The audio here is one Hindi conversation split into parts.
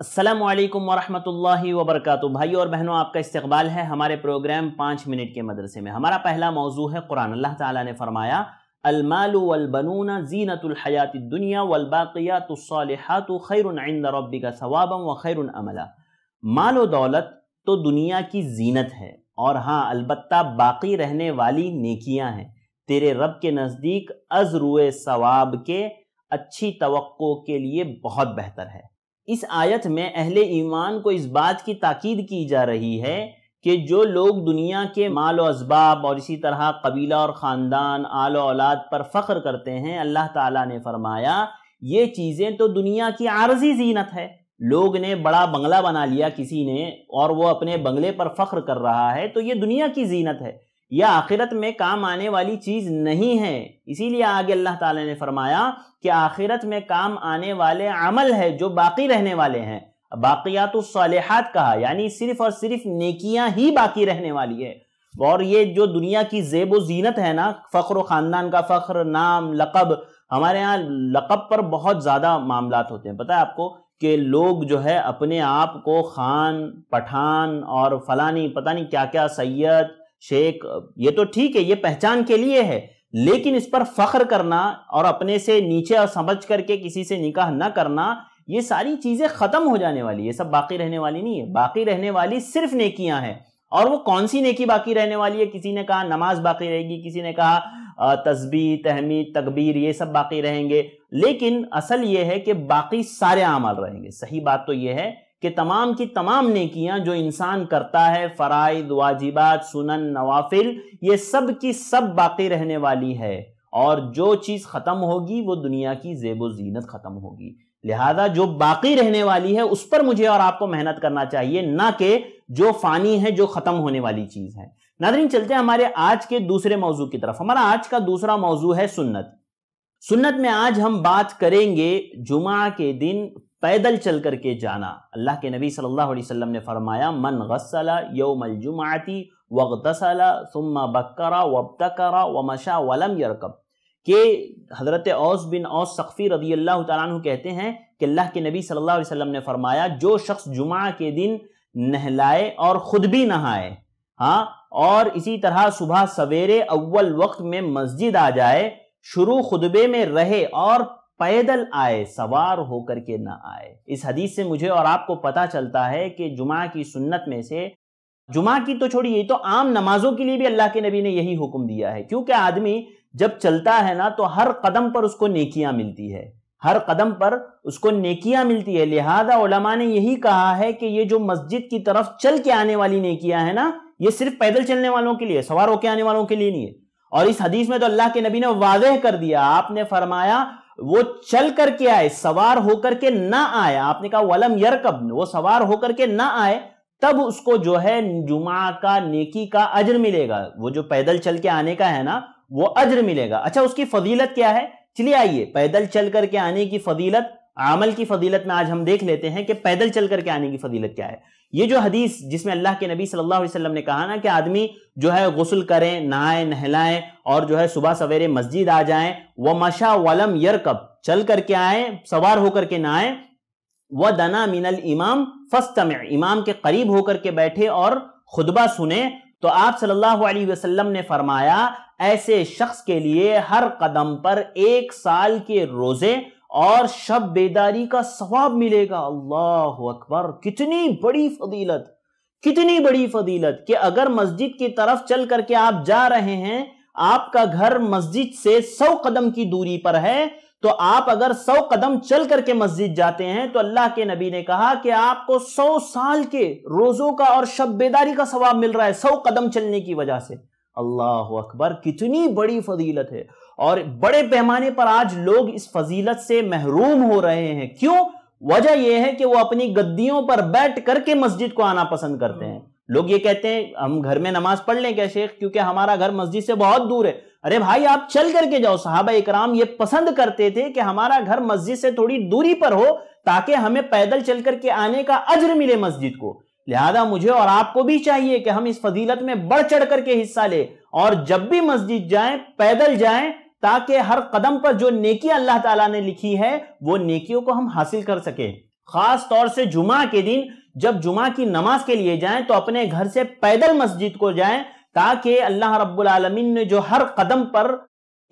असलम वरहमल वबरक भाई और बहनों आपका इस्तबाल है हमारे प्रोग्राम पाँच मिनट के मदरसे में हमारा पहला मौजू है कुरान अल्लाह ताला ने फरमाया अलमालबनून जीनतलहयात दुनिया वलबाक़ियात खैरद रबी का सवाबम व खैर अमला माल दौलत तो दुनिया की जीनत है और हाँ अलबत् बाकी रहने वाली नेकियाँ हैं तेरे रब के नज़दीक अजरुए सवाब के अच्छी तो के लिए बहुत बेहतर है इस आयत में अहले ईमान को इस बात की ताकीद की जा रही है कि जो लोग दुनिया के माल व इसबाब और इसी तरह कबीला और ख़ानदान आल औलाद पर फ़ख्र करते हैं अल्लाह ताला ने फरमाया ये चीज़ें तो दुनिया की आरजी जीनत है लोग ने बड़ा बंगला बना लिया किसी ने और वो अपने बंगले पर फ़ख्र कर रहा है तो ये दुनिया की जीनत है यह आखिरत में काम आने वाली चीज़ नहीं है इसीलिए आगे अल्लाह ताला ने फरमाया कि आखिरत में काम आने वाले अमल है जो बाकी रहने वाले हैं बाक़ियात सालेहात कहा यानी सिर्फ और सिर्फ नेकियां ही बाकी रहने वाली है और ये जो दुनिया की जेब जीनत है ना फ़ख्र ख़ानदान का फ़ख्र नाम लकब हमारे यहाँ लकब पर बहुत ज़्यादा मामला होते हैं पता है आपको कि लोग जो है अपने आप को खान पठान और फलानी पता नहीं क्या क्या सैयद शेख ये तो ठीक है ये पहचान के लिए है लेकिन इस पर फख्र करना और अपने से नीचे और समझ करके किसी से निकाह ना करना ये सारी चीज़ें ख़त्म हो जाने वाली ये सब बाकी रहने वाली नहीं है बाकी रहने वाली सिर्फ नेकियां हैं और वो कौन सी नेकी बाकी रहने वाली है किसी ने कहा नमाज बाकी रहेगी किसी ने कहा तस्बी तहमी तकबीर ये सब बाकी रहेंगे लेकिन असल ये है कि बाकी सारे अमल रहेंगे सही बात तो ये है कि तमाम की तमाम नेकियां जो इंसान करता है फ़राइद वाजिबात सुनन नवाफिल ये सब की सब बाकी रहने वाली है और जो चीज़ ख़त्म होगी वो दुनिया की जेब जीनत ख़त्म होगी लिहाजा जो बाकी रहने वाली है उस पर मुझे और आपको मेहनत करना चाहिए ना कि जो फ़ानी है जो ख़त्म होने वाली चीज़ है नादरीन चलते हैं हमारे आज के दूसरे मौजू की तरफ हमारा आज का दूसरा मौजू है सुन्नत सुन्नत में आज हम बात करेंगे जुमा के दिन पैदल चल करके जाना अल्लाह के नबी सल्लल्लाहु अलैहि वसल्लम ने फरमाया मन गसला यौमल जुमाती वगतसला सुम्मा बकरा वबतकरा वमशा वलम यरकब के हज़रत औस बिन औस सख़फ़ी रदी अल्लाह तु कहते हैं कि अल्लाह के नबी सल्लल्लाहु अलैहि वसल्लम ने फरमाया जो शख्स जुमा के दिन नहलाए और ख़ुद भी नहाए हाँ और इसी तरह सुबह सवेरे अव्वल वक्त में मस्जिद आ जाए शुरू खुतबे में रहे और पैदल आए सवार होकर के ना आए इस हदीस से मुझे और आपको पता चलता है कि जुमा की सुन्नत में से जुमा की तो छोड़िए तो आम नमाजों के लिए भी अल्लाह के नबी ने यही हुक्म दिया है क्योंकि आदमी जब चलता है ना तो हर कदम पर उसको नेकियां मिलती है हर कदम पर उसको नेकियां मिलती है लिहाजा उलमा ने यही कहा है कि ये जो मस्जिद की तरफ चल के आने वाली नेकियां है ना ये सिर्फ पैदल चलने वालों के लिए सवार होकर आने वालों के लिए नहीं है और इस हदीस में तो अल्लाह के नबी ने वाजह कर दिया आपने फरमाया वो चल करके आए सवार होकर के ना आए आपने कहा वलम यरकब वो सवार होकर के ना आए तब उसको जो है जुमा का नेकी का अजर मिलेगा वो जो पैदल चल के आने का है ना वो अजर मिलेगा अच्छा उसकी फजीलत क्या है चलिए आइए पैदल चल करके आने की फजीलत आमल की फजीलत में आज हम देख लेते हैं कि पैदल चल करके आने की फजीलत क्या है ये जो हदीस जिसमें अल्लाह के नबी सल्लल्लाहु अलैहि वसल्लम ने कहा ना कि आदमी जो है गसल करें नहाए नहलाएं और जो है सुबह सवेरे मस्जिद आ जाएं व मशा वलम यरकब चल करके आए सवार होकर के नहाए व दना मिनल इमाम फस्तम इमाम के करीब होकर के बैठे और खुतबा सुने तो आप सल्लल्लाहु अलैहि वसल्लम ने फरमाया ऐसे शख्स के लिए हर कदम पर एक साल के रोजे और शब बेदारी का सवाब मिलेगा अल्लाह अकबर कितनी बड़ी फजीलत कितनी बड़ी फजीलत कि अगर मस्जिद की तरफ चल करके आप जा रहे हैं आपका घर मस्जिद से सौ कदम की दूरी पर है तो आप अगर सौ कदम चल करके मस्जिद जाते हैं तो अल्लाह के नबी ने कहा कि आपको सौ साल के रोजों का और शब बेदारी का सवाब मिल रहा है सौ कदम चलने की वजह से अल्लाह अकबर कितनी बड़ी फजीलत है और बड़े पैमाने पर आज लोग इस फजीलत से महरूम हो रहे हैं क्यों वजह यह है कि वो अपनी गद्दियों पर बैठ करके मस्जिद को आना पसंद करते हैं लोग ये कहते हैं हम घर में नमाज पढ़ लें क्या शेख क्योंकि हमारा घर मस्जिद से बहुत दूर है अरे भाई आप चल करके जाओ साहब इकराम ये पसंद करते थे कि हमारा घर मस्जिद से थोड़ी दूरी पर हो ताकि हमें पैदल चल करके आने का अज्र मिले मस्जिद को लिहाजा मुझे और आपको भी चाहिए कि हम इस फजीलत में बढ़ चढ़ करके हिस्सा ले और जब भी मस्जिद जाए पैदल जाए ताकि हर कदम पर जो नेकी अल्लाह ताला ने लिखी है वो नेकियों को हम हासिल कर सके खास तौर से जुमा के दिन जब जुमा की नमाज के लिए जाएं तो अपने घर से पैदल मस्जिद को जाएं ताकि अल्लाह रब्बुल आलमीन ने जो हर कदम पर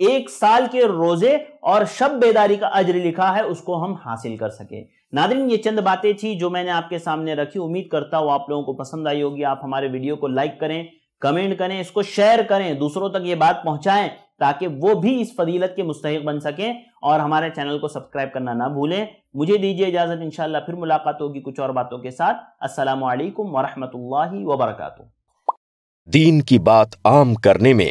एक साल के रोजे और शब बेदारी का अजर लिखा है उसको हम हासिल कर सके नादरीन ये चंद बातें थी जो मैंने आपके सामने रखी उम्मीद करता हूं आप लोगों को पसंद आई होगी आप हमारे वीडियो को लाइक करें कमेंट करें इसको शेयर करें दूसरों तक ये बात पहुंचाएं ताकि वो भी इस फजीलत के मुस्तक बन सकें और हमारे चैनल को सब्सक्राइब करना ना भूलें मुझे दीजिए इजाज़त इंशाल्लाह फिर मुलाकात होगी कुछ और बातों के साथ असल वरहमत ला दीन की बात आम करने में